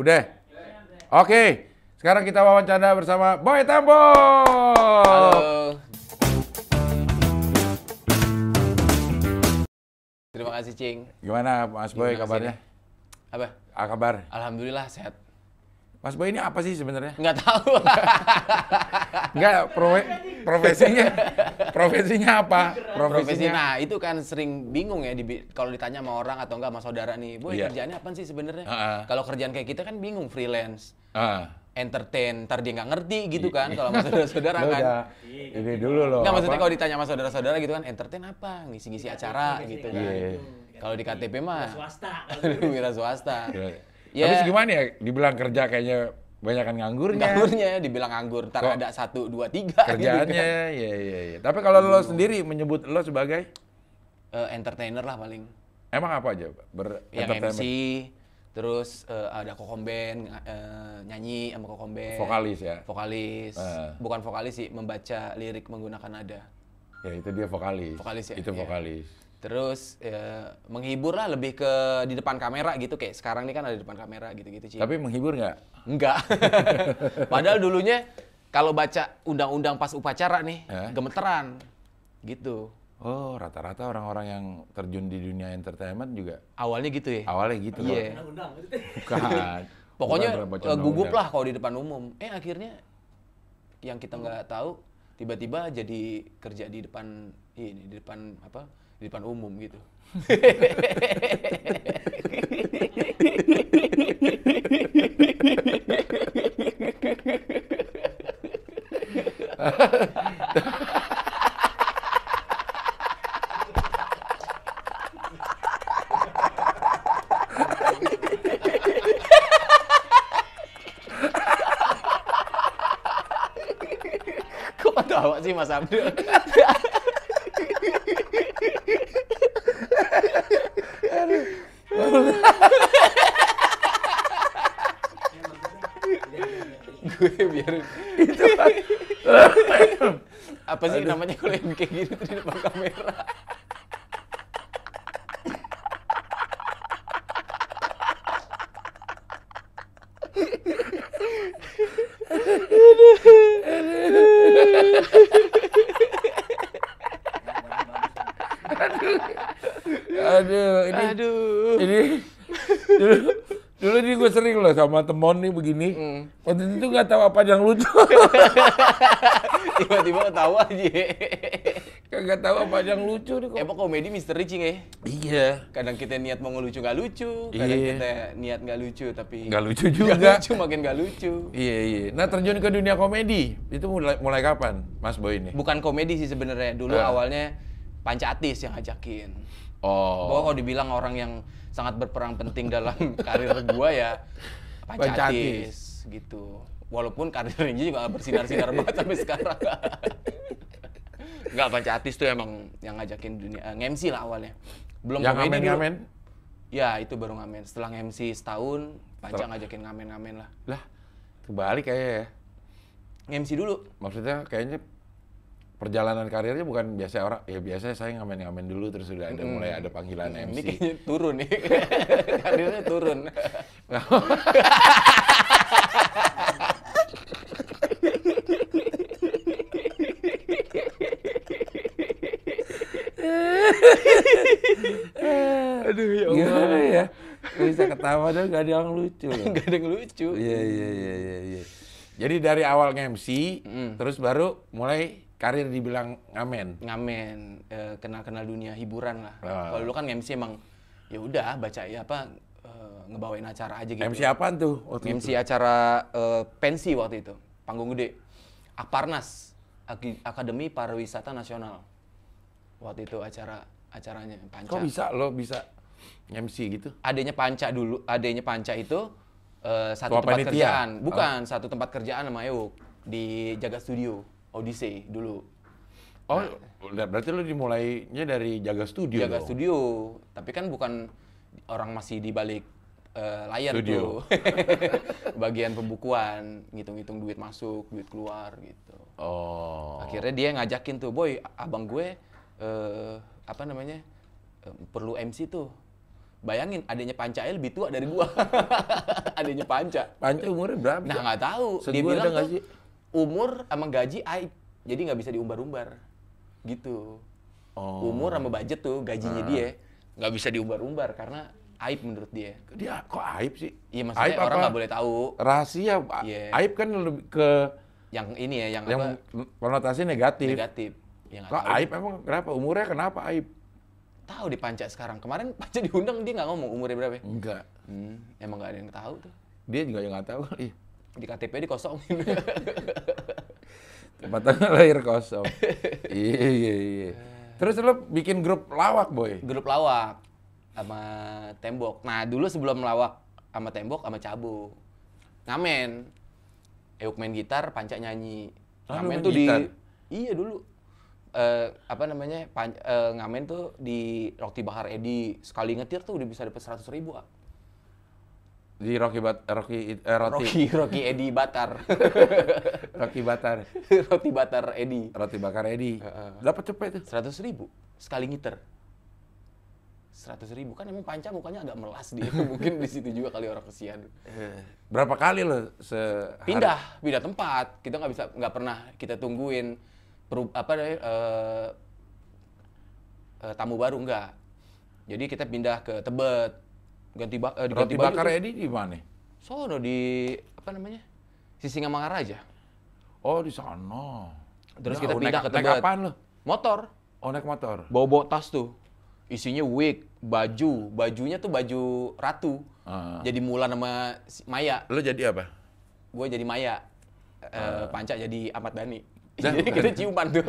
Udah? Oke. Okay. Sekarang kita wawancara bersama Boy Tambo. Halo. Terima kasih, Cing. Gimana Mas Boy Gimana kabarnya? Apa? Apa ah, kabar? Alhamdulillah sehat. Mas Boy ini apa sih sebenarnya? Nggak tahu. Nggak, profe profesinya profesinya apa? Profesinya. Profesi, nah, itu kan sering bingung ya di, kalau ditanya sama orang atau enggak sama saudara nih, "Boy, yeah. kerjaannya apa sih sebenarnya?" Uh -uh. Kalau kerjaan kayak kita kan bingung freelance. Uh. Entertain, ntar dia nggak ngerti gitu iya. kan kalau sama saudara-saudara kan. Ini dulu loh. Nggak maksudnya kalau ditanya sama saudara-saudara gitu kan, entertain apa? Ngisi-ngisi iya, acara gitu iya. kan. Kalau di KTP mah swasta. Wira swasta. Yeah. Ya. Habis gimana ya? Dibilang kerja kayaknya banyak kan nganggurnya. Nganggurnya, dibilang nganggur. Ntar ada satu, dua, tiga. Gitu kerjaannya, gitu kan. iya, ya, Tapi kalau lo sendiri menyebut lo sebagai? Uh, entertainer lah paling. Emang apa aja? Ber Yang MC, terus uh, ada kokomben uh, nyanyi sama kokomben vokalis ya vokalis uh. bukan vokalis sih membaca lirik menggunakan nada ya itu dia vokalis vokalis ya itu iya. vokalis Yeah terus ya, menghibur lah lebih ke di depan kamera gitu kayak sekarang ini kan ada di depan kamera gitu-gitu sih tapi menghibur nggak nggak padahal dulunya kalau baca undang-undang pas upacara nih eh? gemeteran gitu oh rata-rata orang-orang yang terjun di dunia entertainment juga awalnya gitu ya awalnya gitu iya yeah. bukan pokoknya bukan eh, gugup lah kalau di depan umum eh akhirnya yang kita nggak hmm. tahu tiba-tiba jadi kerja di depan ini di depan apa di depan umum gitu. Kok ada awak sih Mas Abdul? namanya kalau yang kayak gini tuh di depan kamera. Aduh, ini, dulu, dulu ini gue sering loh sama temon nih begini. Mm. Waktu itu nggak tahu apa yang lucu. Tiba-tiba ketawa aja. Kagak tahu apa yang lucu nih kok. Emang komedi misteri cing ya? eh Iya. Kadang kita niat mau ngelucu nggak lucu, kadang iya. kita niat nggak lucu tapi nggak lucu juga. gak lucu makin nggak lucu. Iya iya. Nah terjun ke dunia komedi itu mulai mulai kapan, Mas Boy ini? Bukan komedi sih sebenarnya. Dulu uh. awalnya pancatis yang ngajakin. Oh. Bahwa kalau dibilang orang yang sangat berperang penting dalam karir gua ya pancatis, pancatis. gitu walaupun karir Renji juga bersinar-sinar banget sampai sekarang Gak panca artis tuh emang yang ngajakin dunia uh, eh, ngemsi lah awalnya belum yang ngamen ngamen ya itu baru ngamen setelah MC setahun panca ngajakin ngamen ngamen lah lah kebalik kayaknya ya Ngemsi dulu maksudnya kayaknya perjalanan karirnya bukan biasa orang ya biasanya saya ngamen-ngamen dulu terus sudah ada hmm. mulai ada panggilan hmm. MC ini kayaknya turun nih karirnya turun Aduh ya Allah. Gimana ya? Bisa ketawa dong gak ada yang lucu. gak ada yang lucu. Iya, iya, iya, iya. Ya. Jadi dari awal MC, mm. terus baru mulai karir dibilang ngamen. Ngamen, eh, kenal-kenal dunia hiburan lah. Oh. Kalau lu kan MC emang ya udah baca ya apa eh, ngebawain acara aja gitu. MC apa tuh? Waktu MC itu? acara eh, pensi waktu itu, panggung gede. Aparnas, Akademi Pariwisata Nasional waktu itu acara acaranya Panca. Kok bisa lo bisa MC gitu? Adanya Panca dulu, adanya Panca itu uh, satu Tua tempat panitia. kerjaan, ah. bukan oh. satu tempat kerjaan sama Euk di Jaga Studio Odyssey dulu. Oh, nah, berarti lo dimulainya dari Jaga Studio. Jaga dong. Studio, tapi kan bukan orang masih di balik uh, layar studio. tuh. Bagian pembukuan, ngitung-ngitung duit masuk, duit keluar gitu. Oh. Akhirnya dia ngajakin tuh, "Boy, abang gue uh, apa namanya uh, perlu MC tuh bayangin adanya Pancael lebih tua dari gua adanya Panca Panca umurnya berapa nah nggak tahu Set dia bilang tuh, sih? umur sama gaji aib jadi nggak bisa diumbar-umbar gitu oh. umur sama budget tuh gajinya nah. dia nggak bisa diumbar-umbar karena aib menurut dia. Dia kok aib sih? Iya maksudnya aib orang nggak boleh tahu. Rahasia. Yeah. Aib kan lebih ke yang ini ya yang, yang apa? konotasi negatif. Negatif. Ya, gak tahu. aib emang kenapa? Umurnya kenapa aib? Tahu di Panca sekarang. Kemarin Panca diundang dia nggak ngomong umurnya berapa ya? Enggak. Hmm, emang nggak ada yang tahu tuh. Dia juga nggak tahu kali. Di KTP kosong. Tempat tanggal lahir kosong. iya, iya, iya. Terus lo bikin grup lawak, Boy? Grup lawak sama tembok. Nah, dulu sebelum lawak sama tembok sama cabu. Ngamen. Euk main gitar, Panca nyanyi. Ah, ngamen main tuh gitar. di Iya dulu uh, apa namanya pan, uh, ngamen tuh di Roti Bahar Edi sekali ngetir tuh udah bisa dapat seratus ribu ah. di Rocky Bat Rocky uh, Roti Rocky Rocky Edi Batar Rocky Batar Roti Batar Edi Roti Bakar Edi uh, uh. dapat cepet tuh seratus ribu sekali ngiter seratus ribu kan emang panca mukanya agak melas dia mungkin di situ juga kali orang kesian berapa kali lo se pindah pindah tempat kita nggak bisa nggak pernah kita tungguin perub, apa deh, uh, uh, tamu baru enggak. Jadi kita pindah ke Tebet. Ganti ba uh, eh, ganti bakar Edi di mana? Sono di apa namanya? Sisingamangaraja. Oh, di sana. Terus ya, kita oh, pindah naik, ke Tebet. Naik apaan lo? Motor. Oh, naik motor. Bawa-bawa tas tuh. Isinya wig, baju, bajunya tuh baju ratu. Uh. Jadi mula nama Maya. Lo jadi apa? Gue jadi Maya. Uh. Uh, Panca jadi Ahmad Dhani. Jadi nah, kita ciuman tuh.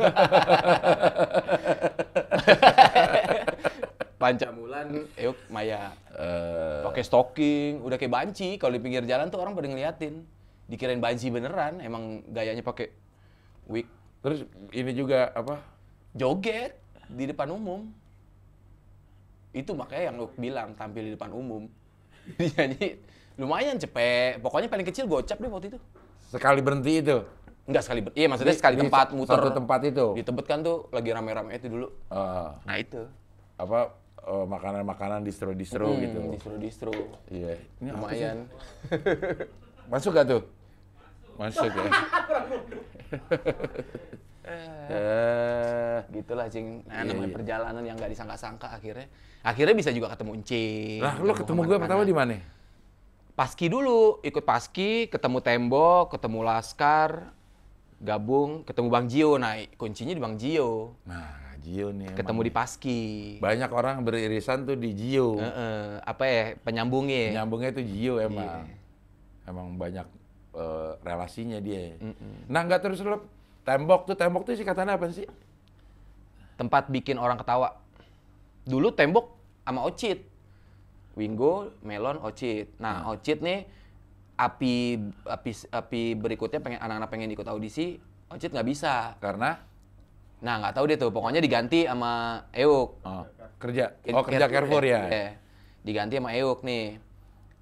Pancamulan, Yuk maya. Uh... Pakai stocking, udah kayak banci. Kalau di pinggir jalan tuh orang pada ngeliatin. Dikirain banci beneran, emang gayanya pakai wig. Terus ini juga apa? Joget di depan umum. Itu makanya yang lu bilang tampil di depan umum. Dinyanyi lumayan cepet. Pokoknya paling kecil gocap deh waktu itu. Sekali berhenti itu. Enggak sekali, iya maksudnya di, sekali di tempat muter. Satu tempat itu. Di tempat kan tuh lagi rame-rame itu dulu. Uh, nah itu. Apa uh, makanan-makanan distro-distro hmm, gitu. Distro-distro. Iya. -distro. Ini lumayan. Masuk gak tuh? Masuk ya. eh, gitulah cing. Nah, iya, namanya iya. perjalanan yang nggak disangka-sangka akhirnya. Akhirnya bisa juga ketemu cing, Lah, lo ketemu gue pertama di mana? Paski dulu, ikut Paski, ketemu Tembok, ketemu Laskar, gabung ketemu Bang Jio. naik, kuncinya di Bang Jio. Nah, Jio nih. Ketemu di Paski. Banyak orang beririsan tuh di Jio. E -e, apa ya penyambungnya? Penyambungnya itu Jio iya. emang. Yeah. Emang banyak e, relasinya dia. Mm -mm. Nah, nggak terus lo tembok tuh tembok tuh sih katanya apa sih? Tempat bikin orang ketawa. Dulu tembok sama Ocit. Wingo, Melon, Ocit. Nah, hmm. Ocit nih api api api berikutnya pengen anak-anak pengen ikut audisi Ocit nggak bisa karena nah nggak tahu dia tuh pokoknya diganti sama Euk oh, kerja oh kerja Carrefour ya iya. diganti sama Euk nih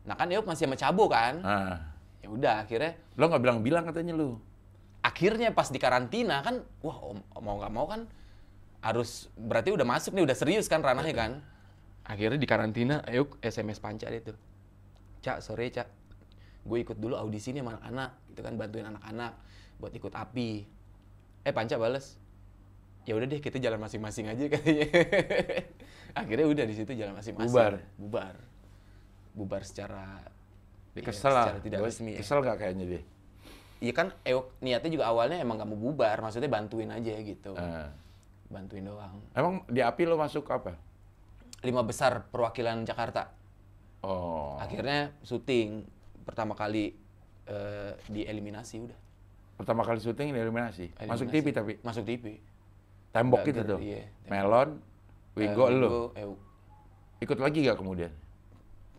nah kan Euk masih sama Cabo kan ah. ya udah akhirnya lo nggak bilang bilang katanya lu akhirnya pas di karantina kan wah mau nggak mau kan harus berarti udah masuk nih udah serius kan ranahnya kan akhirnya di karantina Euk SMS panca dia tuh cak sore cak gue ikut dulu audisi nih sama anak-anak itu kan bantuin anak-anak buat ikut api eh panca bales ya udah deh kita jalan masing-masing aja katanya akhirnya udah di situ jalan masing-masing bubar bubar bubar secara ya, iya, kesel ya, secara tidak resmi ya. kesel ya. gak kayaknya deh Iya kan Ewok eh, niatnya juga awalnya emang gak mau bubar, maksudnya bantuin aja gitu. Uh. Bantuin doang. Emang di API lo masuk apa? Lima besar perwakilan Jakarta. Oh. Akhirnya syuting pertama kali uh, dieliminasi udah. Pertama kali syuting dieliminasi. eliminasi. Masuk TV tapi. Masuk TV. Tembok kita gitu, gitu tuh. Iya, Melon, Wigo, uh, lu. Eh, Ikut lagi gak kemudian?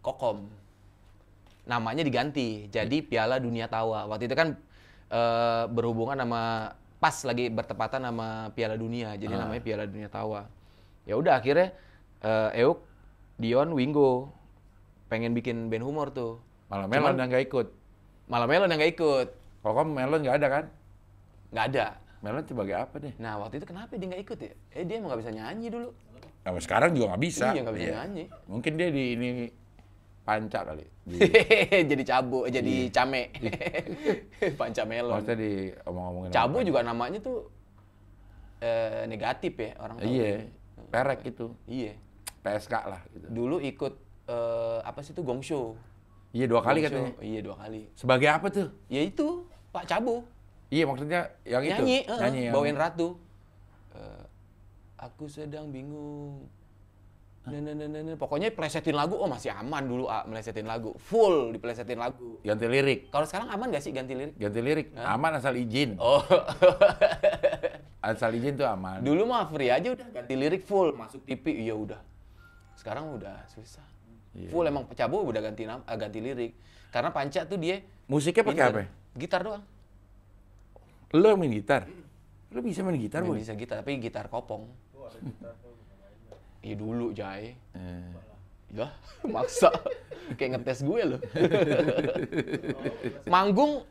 Kokom. Namanya diganti. Jadi Piala Dunia Tawa. Waktu itu kan uh, berhubungan sama pas lagi bertepatan sama Piala Dunia. Jadi ah. namanya Piala Dunia Tawa. Ya udah akhirnya uh, Euk, Dion, Wingo pengen bikin band humor tuh. Malam Melon yang nggak ikut. Malam Melon yang nggak ikut. Kok Melon nggak ada kan? Nggak ada. Melon sebagai apa deh? Nah waktu itu kenapa dia nggak ikut ya? Eh dia emang nggak bisa nyanyi dulu. Nah, sekarang juga nggak bisa. Iya nggak bisa iya. nyanyi. Mungkin dia di ini panca kali. Di... jadi cabu, jadi camek. Iya. came. Iya. panca melon. Maksudnya di omong-omongin. Cabu juga panca. namanya tuh eh, negatif ya orang Iya. Ya. Perek itu. Iya. PSK lah gitu. Dulu ikut eh, apa sih itu Gongshow. Iya dua kali katanya. Iya dua kali. Sebagai apa tuh? Ya itu Pak Cabu. Iya maksudnya yang nyanyi, itu. Uh, nyanyi. Yang... Bawain ratu. Uh, aku sedang bingung. Nah, nah, nah, nah, Pokoknya plesetin lagu, oh masih aman dulu ah, melesetin lagu. Full diplesetin lagu. Ganti lirik. Kalau sekarang aman gak sih ganti lirik? Ganti lirik. Hah? Aman asal izin. Oh. asal izin tuh aman. Dulu mah free aja udah ganti lirik full. Masuk TV, iya udah. Sekarang udah susah. Yeah. Full emang Cabo udah ganti nama, eh, ganti lirik. Karena Panca tuh dia musiknya pakai apa? Ya? Gitar doang. Lo main gitar? Lo bisa main gitar, Bu? Bisa gitar, tapi gitar kopong. Oh, iya dulu, Jai. Eh. Ya, maksa. Kayak ngetes gue loh. Oh. Manggung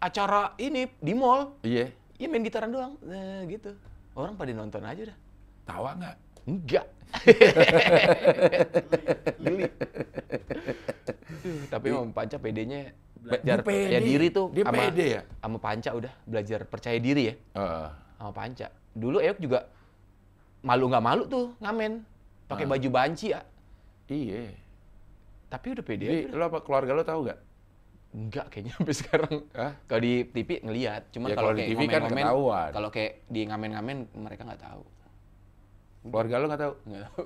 acara ini di mall. Iya. Yeah. Iya main gitaran doang, nah, gitu. Orang pada nonton aja dah. Tawa nggak? Enggak. Lili. Tapi emang Panca pedenya belajar pede. ya diri tuh dia sama, pede ya sama Panca udah belajar percaya diri ya. Uh. Sama Panca. Dulu Eok juga malu nggak malu tuh ngamen pakai uh. baju banci ya. Iya. Tapi udah pede. Jadi, aja lo apa keluarga lo tahu nggak? Enggak kayaknya sampai sekarang. Kalau di TV ngelihat, cuman ya, kalau di TV ngamen, kan ketahuan. Kalau kayak di ngamen-ngamen mereka nggak tahu keluarga lo nggak tahu nggak tahu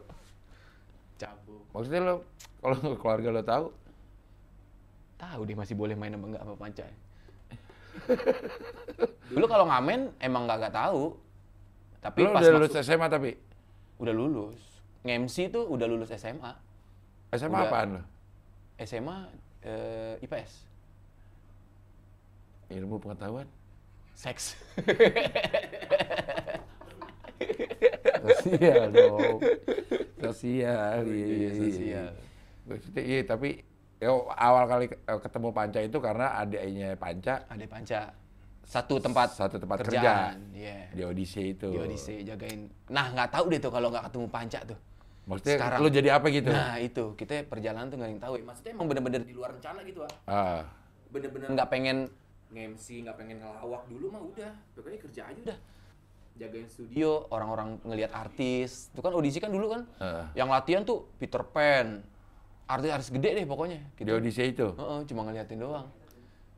cabut maksudnya lo kalau keluarga lo tahu tahu dia masih boleh main apa enggak sama panca lo kalau ngamen emang nggak nggak tahu tapi lo pas udah lulus SMA tapi udah lulus ngemsi tuh udah lulus SMA SMA udah, apaan lo SMA eh, IPS ilmu pengetahuan seks sosial dong sosial oh, iya iya sosial iya, iya. iya tapi yo, awal kali eh, ketemu Panca itu karena adiknya Panca adik Panca satu tempat satu tempat kerjaan, kerja yeah. di audisi itu di audisi jagain nah nggak tahu deh tuh kalau nggak ketemu Panca tuh Maksudnya sekarang lu jadi apa gitu? Nah itu kita perjalanan tuh nggak yang tahu. Ya. Maksudnya emang bener-bener di luar rencana gitu ah. ah. Bener-bener nggak pengen ngemsi, nggak pengen ngelawak dulu mah udah. Pokoknya kerja aja udah jagain studio, orang-orang ngelihat artis. Itu kan audisi kan dulu kan. Uh. Yang latihan tuh Peter Pan. Artis-artis gede deh pokoknya. Gitu. Di audisi itu? Uh -uh, cuma ngeliatin doang.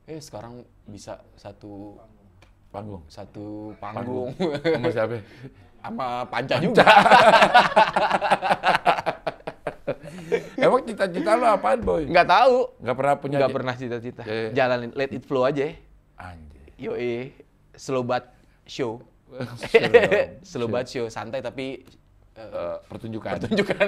Eh sekarang bisa satu panggung. Satu panggung. Sama siapa? Sama Panca, juga. Emang cita-cita lo apaan, Boy? Nggak tahu. Nggak pernah punya. Nggak pernah cita-cita. Iya, iya. Jalanin, let it flow aja. Anjir. Yo, slow but show slow but show, santai tapi uh, uh, pertunjukan. Pertunjukan.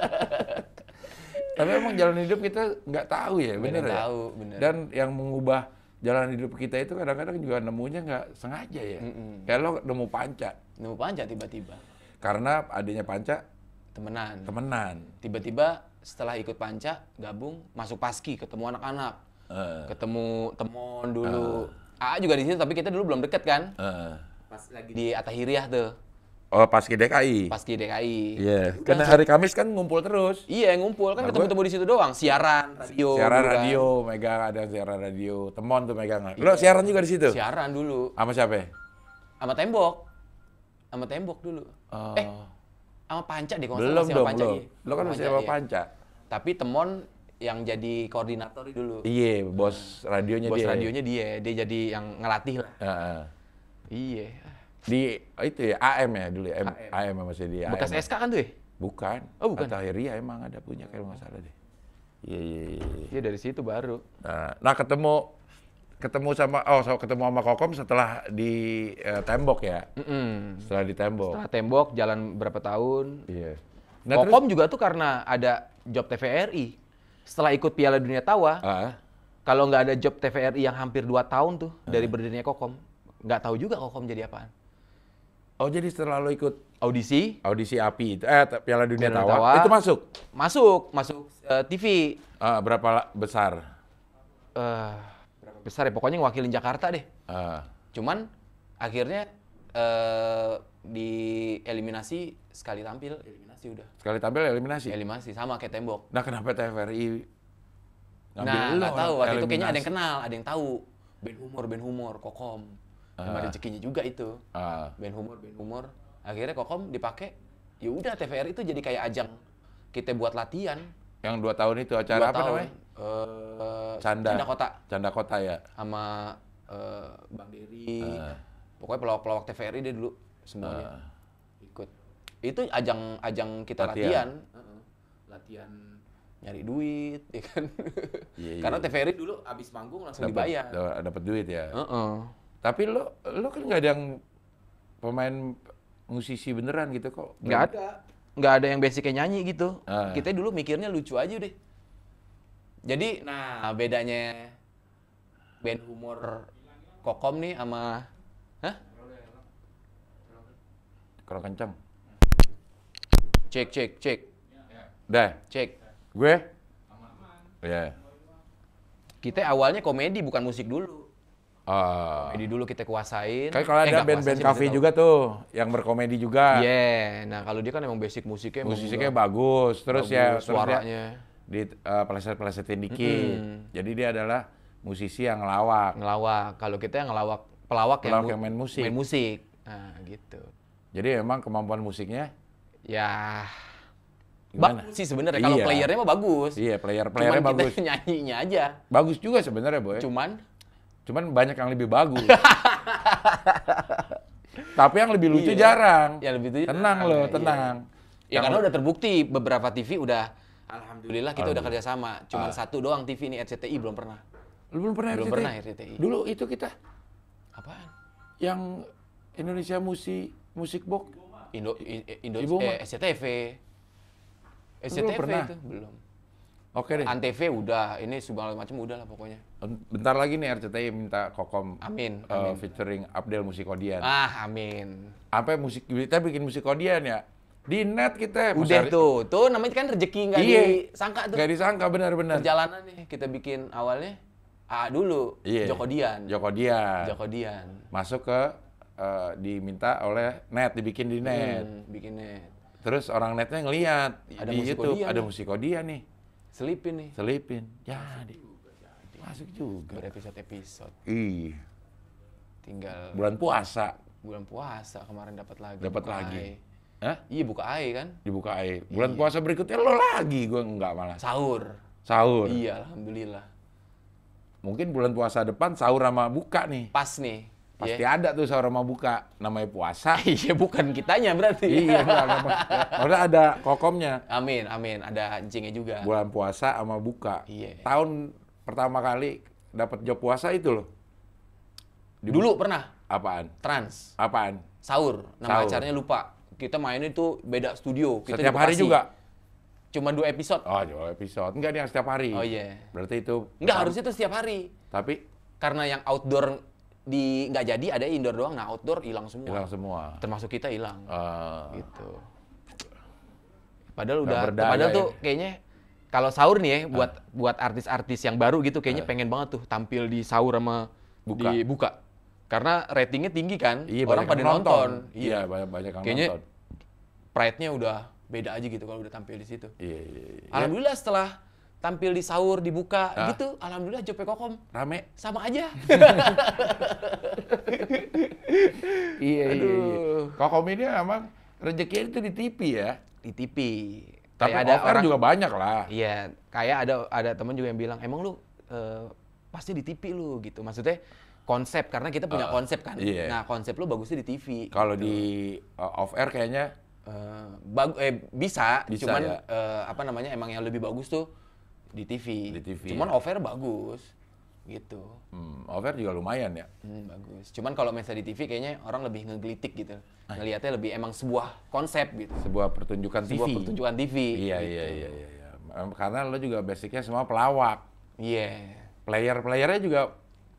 tapi emang jalan hidup kita nggak tahu ya, benar ya. Tahu, bener. Dan yang mengubah jalan hidup kita itu kadang-kadang juga nemunya nggak sengaja ya. Mm -mm. Kayak lo nemu panca. Nemu panca tiba-tiba. Karena adanya panca temenan. Temenan. Tiba-tiba setelah ikut panca gabung masuk paski ketemu anak-anak. Uh. Ketemu temon dulu. Uh AA juga di situ tapi kita dulu belum deket kan. Uh. Pas lagi di Atahiriah tuh. Oh, pas ke DKI. Pas ke DKI. Iya, yeah. karena hari Kamis kan ngumpul terus. Iya, ngumpul kan nah, ketemu di situ doang, siaran radio. Siaran juga. radio, Mega ada siaran radio. Temon tuh Mega nggak Lo siaran juga di situ? Siaran dulu. Sama siapa? Sama tembok. Sama tembok dulu. Oh. Eh, sama Panca deh kalau Belum sama dong, Panca. Ya. Lo kan masih sama iya. Panca. Tapi Temon yang jadi koordinator dulu. Iya, bos radionya bos dia. Bos radionya dia, dia jadi yang ngelatih lah. Uh, iya. Di oh itu ya AM ya dulu AM, ya, AM, AM ya masih di AM. Bekas ya. SK kan tuh Bukan. Oh, bukan. Tahria emang ada punya kayak masalah deh. Iya, iya, iya, iya. Iya dari situ baru. Nah, nah ketemu ketemu sama oh so, ketemu sama Kokom setelah di uh, tembok ya. Mm -mm. Setelah di tembok. Setelah tembok jalan berapa tahun? Iya. Nah, Kokom terus, juga tuh karena ada job TVRI setelah ikut Piala Dunia Tawa, uh. kalau nggak ada job TVRI yang hampir 2 tahun tuh uh. dari berdirinya Kokom, nggak tahu juga Kokom jadi apaan. Oh jadi setelah lo ikut audisi, audisi API itu, eh Piala Dunia, Piala Tawa, Tawa, itu masuk, masuk, masuk uh, eh, TV. Uh, ah, berapa besar? Uh, besar ya, pokoknya wakilin Jakarta deh. Uh. Cuman akhirnya uh, di sekali tampil eliminasi udah. Sekali tampil eliminasi. Eliminasi sama kayak tembok. Nah, kenapa TVRI ngambil Nah, gak tahu waktu itu kayaknya ada yang kenal, ada yang tahu. Ben Humor, Ben Humor, Kokom. Ah. Cuma uh. rezekinya juga itu. Uh. Ben Humor, Ben Humor. Akhirnya Kokom dipakai. Ya udah TVRI itu jadi kayak ajang kita buat latihan. Yang dua tahun itu acara dua apa tahun, namanya? Uh, Canda. Canda Kota. Canda Kota ya. Sama uh, Bang diri Uh. Ah. Pokoknya pelawak-pelawak TVRI dia dulu semuanya. Uh itu ajang ajang kita latihan. Latihan, latihan nyari duit, ya kan? yeah, Karena iya. TVRI dulu abis manggung langsung dapet, dibayar. Dapat duit ya. Uh -uh. Tapi lo lo kan nggak ada yang pemain musisi beneran gitu kok. Nggak ada. Nggak ada yang basicnya nyanyi gitu. Uh. Kita dulu mikirnya lucu aja deh. Jadi nah, nah bedanya band humor kokom nih sama Hah? Kalau kencang. Cek, cek, cek. Ya. Dah, cek. Gue? Ya. Kita awalnya komedi bukan musik dulu. Uh, ah. Jadi dulu kita kuasain. Kayak kalau eh, ada band-band cafe gitu. juga tuh yang berkomedi juga. Iya. Yeah. Nah kalau dia kan emang basic musiknya. Musiknya bagus. Terus ya, bagus, ya suaranya. di uh, eh, peleset-pelesetin dikit. Mm -hmm. Jadi dia adalah musisi yang ngelawak. Ngelawak. Kalau kita yang ngelawak pelawak, pelawak yang, yang main musik. Main musik. Nah, gitu. Jadi emang kemampuan musiknya ya Gimana? bagus sih sebenarnya iya. kalau playernya mah bagus. Iya, player playernya cuman bagus. nyanyinya aja. Bagus juga sebenarnya, Boy. Cuman cuman banyak yang lebih bagus. Tapi yang lebih lucu iya. jarang. Ya lebih lucu. Tenang loh, iya. tenang. Ya yang karena udah terbukti beberapa TV udah alhamdulillah kita alhamdulillah. udah kerjasama. Cuman ah. satu doang TV ini RCTI belum pernah. Lu belum pernah belum RCTI? pernah RCTI. Dulu itu kita apaan? Yang Indonesia Musik Musik Box Indo, eh, Indo Ibu eh, SCTV. SCTV belum pernah. itu belum. Oke deh. Antv udah, ini segala macam udah lah pokoknya. Bentar lagi nih RCTI minta Kokom amin, uh, amin. featuring Abdel Musikodian. Ah, amin. Apa musik kita bikin Musikodian ya? Di net kita udah hari, tuh. Tuh namanya kan rezeki nggak iya. disangka tuh. Nggak disangka benar-benar. Perjalanan nih kita bikin awalnya A dulu, iya. Jokodian. Jokodian. Jokodian. Masuk ke Eh, diminta oleh net dibikin di net hmm, bikin net terus orang netnya ngelihat ada di YouTube ada ada musikodia nih selipin nih selipin jadi masuk juga, berepisode episode iya tinggal bulan puasa bulan puasa kemarin dapat lagi dapat lagi Hah? Iya buka air kan? Dibuka air, Bulan iya. puasa berikutnya lo lagi, gue nggak malah. Sahur. Sahur. Iya, alhamdulillah. Mungkin bulan puasa depan sahur sama buka nih. Pas nih. Pasti yeah. ada tuh sahur sama buka, namanya puasa. Iya, bukan kitanya berarti. iya, karena ada kokomnya. Amin, amin. Ada anjingnya juga. Bulan puasa sama buka. Iya. Tahun pertama kali dapat job puasa itu loh. Di Dulu pernah. Apaan? Trans. Apaan? Sahur. Nama Sahur. acaranya lupa. Kita main itu beda studio. Kita Setiap hari juga? Cuma dua episode. Oh, dua episode. Enggak, yang setiap hari. Oh, iya. Yeah. Berarti itu... Enggak, harusnya itu setiap hari. Tapi? Karena yang outdoor di nggak jadi ada indoor doang nah outdoor hilang semua hilang semua termasuk kita hilang uh, gitu padahal udah padahal ya. tuh kayaknya kalau sahur nih ya ah. buat uh. buat artis-artis yang baru gitu kayaknya uh. pengen banget tuh tampil di sahur sama buka. di buka karena ratingnya tinggi kan iya, orang pada nonton, nonton. iya, iya. banyak banyak yang kayaknya pride-nya udah beda aja gitu kalau udah tampil di situ iya, iya, iya. alhamdulillah setelah tampil di sahur dibuka ah. gitu alhamdulillah Jope Kokom rame sama aja iya, iya, iya. Kokom ini emang rezeki itu di TV ya di TV tapi kayak ada orang juga banyak lah iya kayak ada ada teman juga yang bilang emang lu uh, pasti di TV lu gitu maksudnya konsep karena kita punya uh, konsep kan iya. nah konsep lu bagusnya di TV kalau gitu. di uh, off air kayaknya Uh, bagu eh bisa, bisa cuman ya? uh, apa namanya emang yang lebih bagus tuh di TV. Di TV. Cuman ya. over bagus gitu. Hmm, over juga lumayan ya. Hmm, bagus. Cuman kalau misalnya di TV kayaknya orang lebih ngegelitik gitu. Ah. Iya. Ngelihatnya lebih emang sebuah konsep gitu. Sebuah pertunjukan sebuah TV. Sebuah pertunjukan TV. Iya, gitu. iya, iya, iya, iya. Karena lo juga basicnya semua pelawak. Iya. Yeah. Player-playernya juga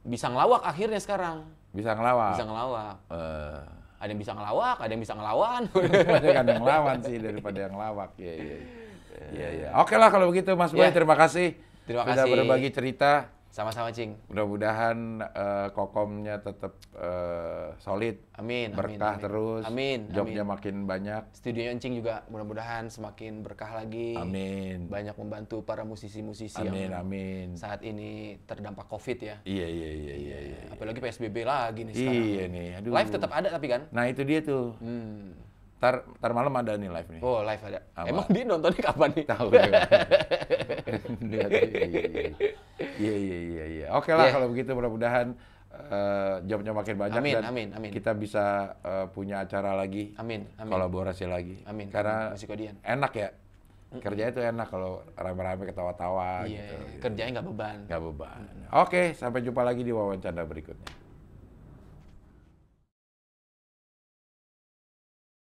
bisa ngelawak akhirnya sekarang. Bisa ngelawak. Bisa ngelawak. Uh. Ada yang bisa ngelawak, ada yang bisa ngelawan. ada yang ngelawan sih daripada yang ngelawak. Iya, yeah, Yeah. Iya, iya. iya. iya. Oke lah kalau begitu Mas Boy, yeah. terima kasih. Terima kasih. Sudah berbagi cerita. Sama-sama, Cing. Mudah-mudahan uh, kokomnya tetap uh, eh, solid. Amin. Berkah amin, terus. Amin. Jobnya amin. makin banyak. Studio Cing juga mudah-mudahan semakin berkah lagi. Amin. Banyak membantu para musisi-musisi amin, yang amin. saat ini terdampak COVID ya. Iya, iya, iya, iya. iya, iya. Apalagi iya. PSBB lagi nih sekarang. Iya nih. Aduh. Live tetap ada tapi kan? Nah, itu dia tuh. Hmm. Tar, tar malam ada nih live nih. Oh, live ada. Apa? Emang dia nontonnya kapan nih? Tahu dia. Iya, iya, iya. iya iya iya iya. Oke lah yeah. kalau begitu mudah-mudahan uh, jobnya makin banyak amin, dan amin, amin. kita bisa uh, punya acara lagi. Amin, amin. Kolaborasi lagi. Amin. Karena amin. enak ya. Kerja itu enak kalau rame-rame ketawa-tawa yeah, gitu. Kerjanya nggak beban. Nggak beban. Oke, sampai jumpa lagi di wawancara berikutnya.